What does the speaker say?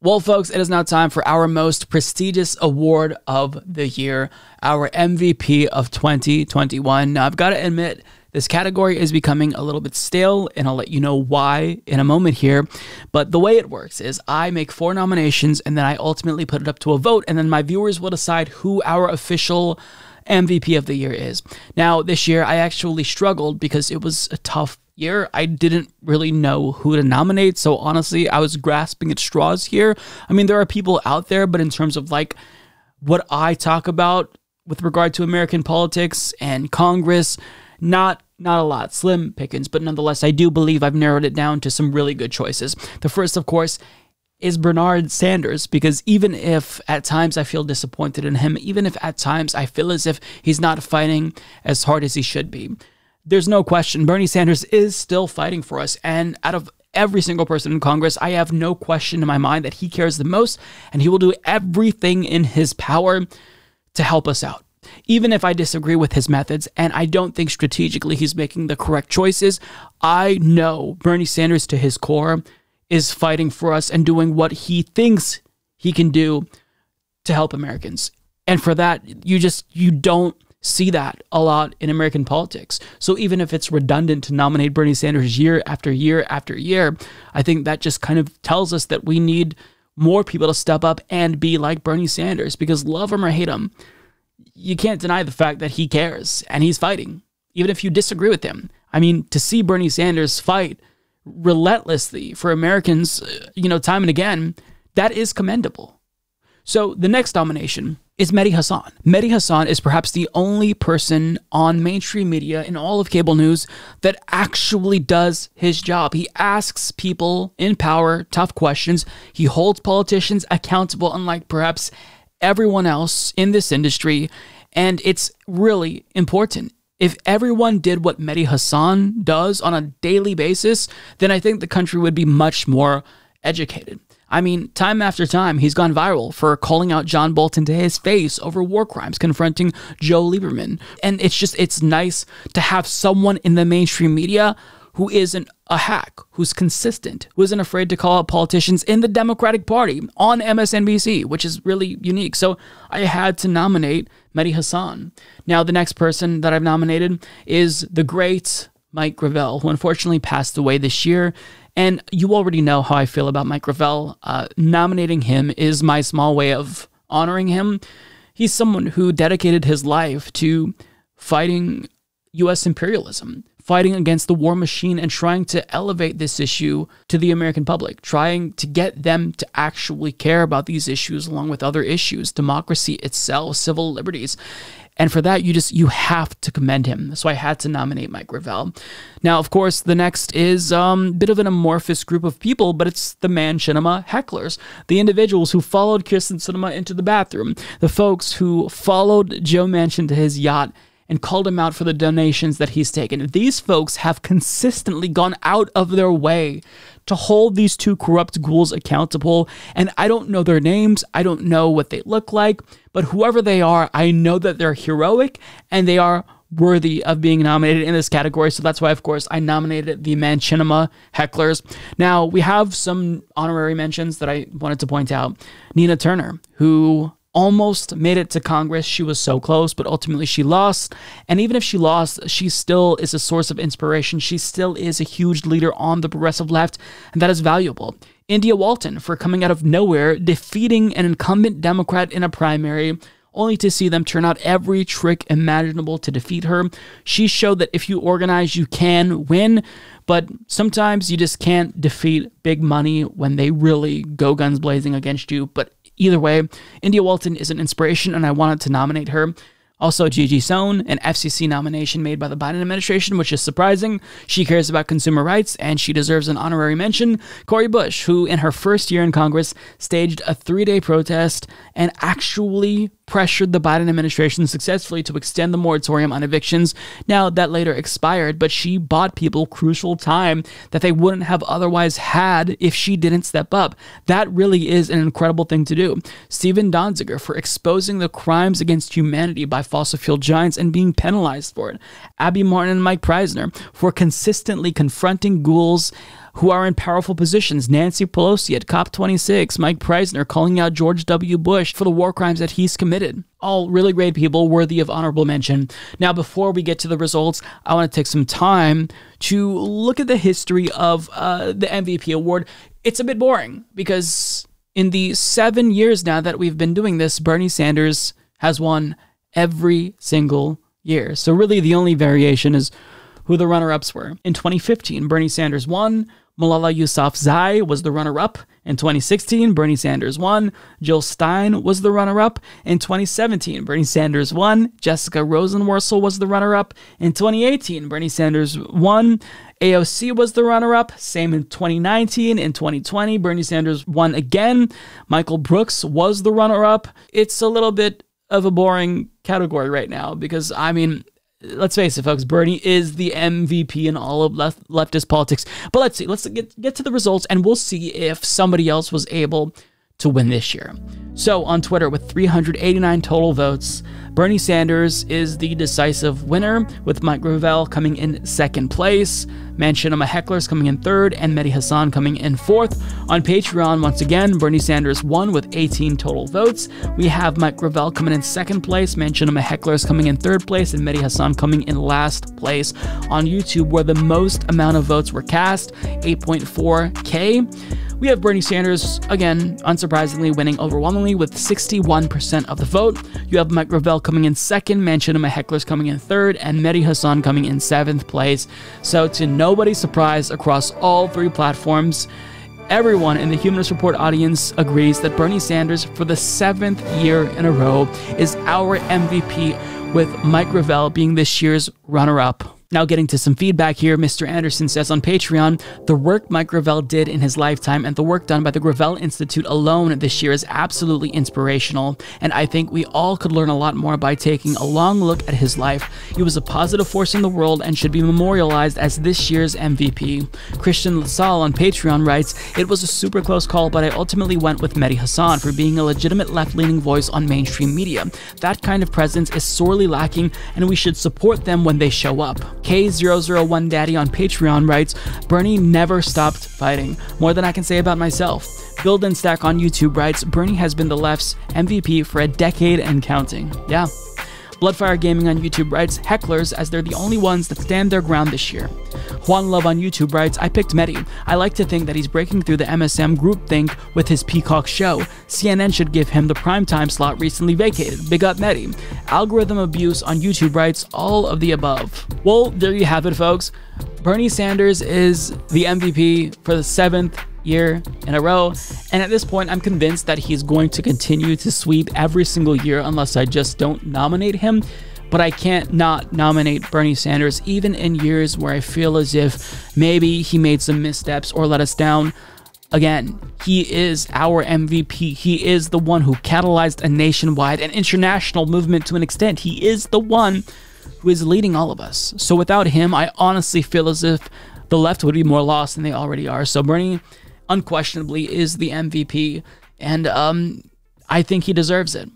Well, folks, it is now time for our most prestigious award of the year, our MVP of 2021. Now, I've got to admit, this category is becoming a little bit stale, and I'll let you know why in a moment here. But the way it works is I make four nominations, and then I ultimately put it up to a vote, and then my viewers will decide who our official MVP of the year is. Now, this year I actually struggled because it was a tough year. I didn't really know who to nominate. So honestly, I was grasping at straws here. I mean, there are people out there, but in terms of like what I talk about with regard to American politics and Congress, not not a lot, slim pickings, but nonetheless, I do believe I've narrowed it down to some really good choices. The first, of course, is Bernard Sanders because even if at times I feel disappointed in him, even if at times I feel as if he's not fighting as hard as he should be, there's no question Bernie Sanders is still fighting for us. And out of every single person in Congress, I have no question in my mind that he cares the most and he will do everything in his power to help us out. Even if I disagree with his methods and I don't think strategically he's making the correct choices, I know Bernie Sanders to his core is fighting for us and doing what he thinks he can do to help Americans. And for that, you just you don't see that a lot in American politics. So even if it's redundant to nominate Bernie Sanders year after year after year, I think that just kind of tells us that we need more people to step up and be like Bernie Sanders because love him or hate him, you can't deny the fact that he cares and he's fighting, even if you disagree with him. I mean, to see Bernie Sanders fight relentlessly for Americans, uh, you know, time and again, that is commendable. So the next domination is Mehdi Hassan. Mehdi Hassan is perhaps the only person on mainstream media in all of cable news that actually does his job. He asks people in power tough questions. He holds politicians accountable, unlike perhaps everyone else in this industry. And it's really important. If everyone did what Mehdi Hassan does on a daily basis, then I think the country would be much more educated. I mean, time after time, he's gone viral for calling out John Bolton to his face over war crimes, confronting Joe Lieberman. And it's just, it's nice to have someone in the mainstream media who isn't a hack, who's consistent, who isn't afraid to call out politicians in the Democratic Party on MSNBC, which is really unique. So I had to nominate Mehdi Hassan. Now, the next person that I've nominated is the great Mike Gravel, who unfortunately passed away this year. And you already know how I feel about Mike Gravel. Uh, nominating him is my small way of honoring him. He's someone who dedicated his life to fighting U.S. imperialism, fighting against the war machine and trying to elevate this issue to the American public, trying to get them to actually care about these issues along with other issues, democracy itself, civil liberties. And for that, you just you have to commend him. So I had to nominate Mike Gravel. Now, of course, the next is a um, bit of an amorphous group of people, but it's the man Cinema hecklers, the individuals who followed Kirsten Cinema into the bathroom, the folks who followed Joe Manchin to his yacht and called him out for the donations that he's taken. These folks have consistently gone out of their way to hold these two corrupt ghouls accountable. And I don't know their names, I don't know what they look like, but whoever they are, I know that they're heroic and they are worthy of being nominated in this category. So that's why, of course, I nominated the Manchinima hecklers. Now, we have some honorary mentions that I wanted to point out. Nina Turner, who almost made it to Congress. She was so close, but ultimately she lost. And even if she lost, she still is a source of inspiration. She still is a huge leader on the progressive left, and that is valuable. India Walton for coming out of nowhere, defeating an incumbent Democrat in a primary, only to see them turn out every trick imaginable to defeat her. She showed that if you organize, you can win, but sometimes you just can't defeat big money when they really go guns blazing against you. But Either way, India Walton is an inspiration and I wanted to nominate her. Also, Gigi Sohn, an FCC nomination made by the Biden administration, which is surprising. She cares about consumer rights and she deserves an honorary mention. Cory Bush, who in her first year in Congress staged a three day protest and actually pressured the Biden administration successfully to extend the moratorium on evictions. Now, that later expired, but she bought people crucial time that they wouldn't have otherwise had if she didn't step up. That really is an incredible thing to do. Stephen Donziger for exposing the crimes against humanity by fossil fuel giants and being penalized for it. Abby Martin and Mike Preisner for consistently confronting ghouls who are in powerful positions. Nancy Pelosi at COP26, Mike Preisner calling out George W. Bush for the war crimes that he's committed. All really great people worthy of honorable mention. Now, before we get to the results, I want to take some time to look at the history of uh, the MVP award. It's a bit boring because in the seven years now that we've been doing this, Bernie Sanders has won every single year. So, really, the only variation is who the runner ups were. In 2015, Bernie Sanders won, Malala Yousafzai was the runner up in 2016, Bernie Sanders won. Jill Stein was the runner up in 2017, Bernie Sanders won. Jessica Rosenworcel was the runner up in 2018, Bernie Sanders won. AOC was the runner up, same in 2019. In 2020, Bernie Sanders won again. Michael Brooks was the runner up. It's a little bit of a boring category right now because, I mean, let's face it, folks, Bernie is the MVP in all of left, leftist politics. But let's see, let's get, get to the results, and we'll see if somebody else was able to win this year. So on Twitter, with 389 total votes, Bernie Sanders is the decisive winner, with Mike Gravel coming in second place, Manchinima Hecklers coming in third, and Mehdi Hassan coming in fourth. On Patreon, once again, Bernie Sanders won with 18 total votes. We have Mike Gravel coming in second place, Manchinima Hecklers coming in third place, and Mehdi Hassan coming in last place. On YouTube, where the most amount of votes were cast, 8.4K. We have Bernie Sanders, again, unsurprisingly, winning overwhelmingly with 61% of the vote. You have Mike Gravel coming in second, Manchinima Hecklers coming in third, and Mehdi Hassan coming in seventh place. So, to nobody's surprise, across all three platforms, Everyone in the Humanist Report audience agrees that Bernie Sanders, for the seventh year in a row, is our MVP, with Mike Revelle being this year's runner up. Now, getting to some feedback here, Mr. Anderson says on Patreon, the work Mike Gravel did in his lifetime and the work done by the Gravel Institute alone this year is absolutely inspirational, and I think we all could learn a lot more by taking a long look at his life. He was a positive force in the world and should be memorialized as this year's MVP. Christian LaSalle on Patreon writes, It was a super close call, but I ultimately went with Mehdi Hassan for being a legitimate left leaning voice on mainstream media. That kind of presence is sorely lacking, and we should support them when they show up. K001Daddy on Patreon writes, Bernie never stopped fighting. More than I can say about myself. Build and Stack on YouTube writes, Bernie has been the left's MVP for a decade and counting. Yeah, Bloodfire Gaming on YouTube writes, Hecklers as they're the only ones that stand their ground this year. Juan Love on YouTube writes, I picked Medi. I like to think that he's breaking through the MSM groupthink with his Peacock show. CNN should give him the primetime slot recently vacated. Big up Medi. Algorithm abuse on YouTube writes, all of the above. Well, there you have it, folks. Bernie Sanders is the MVP for the seventh year in a row. And at this point, I'm convinced that he's going to continue to sweep every single year unless I just don't nominate him. But I can't not nominate Bernie Sanders, even in years where I feel as if maybe he made some missteps or let us down. Again, he is our MVP. He is the one who catalyzed a nationwide and international movement to an extent. He is the one who is leading all of us. So without him, I honestly feel as if the left would be more lost than they already are. So Bernie unquestionably is the MVP, and um, I think he deserves it.